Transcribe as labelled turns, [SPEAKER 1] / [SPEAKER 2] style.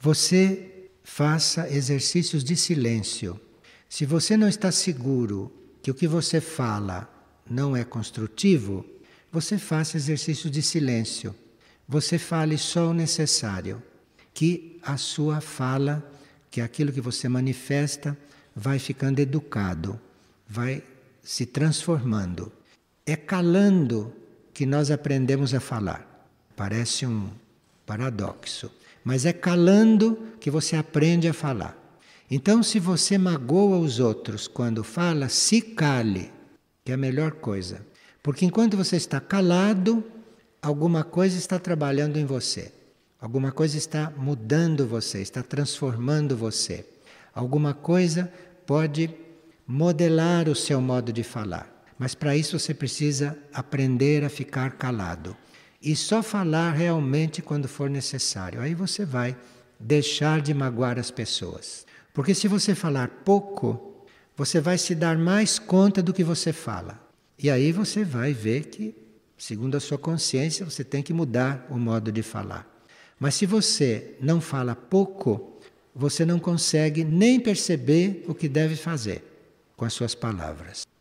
[SPEAKER 1] Você faça exercícios de silêncio. Se você não está seguro que o que você fala não é construtivo, você faça exercícios de silêncio. Você fale só o necessário, que a sua fala, que aquilo que você manifesta, vai ficando educado, vai se transformando. É calando que nós aprendemos a falar. Parece um paradoxo. Mas é calando que você aprende a falar. Então, se você magoa os outros quando fala, se cale, que é a melhor coisa. Porque enquanto você está calado, alguma coisa está trabalhando em você. Alguma coisa está mudando você, está transformando você. Alguma coisa pode modelar o seu modo de falar. Mas para isso você precisa aprender a ficar calado e só falar realmente quando for necessário. Aí você vai deixar de magoar as pessoas. Porque se você falar pouco, você vai se dar mais conta do que você fala. E aí você vai ver que, segundo a sua consciência, você tem que mudar o modo de falar. Mas se você não fala pouco, você não consegue nem perceber o que deve fazer com as suas palavras.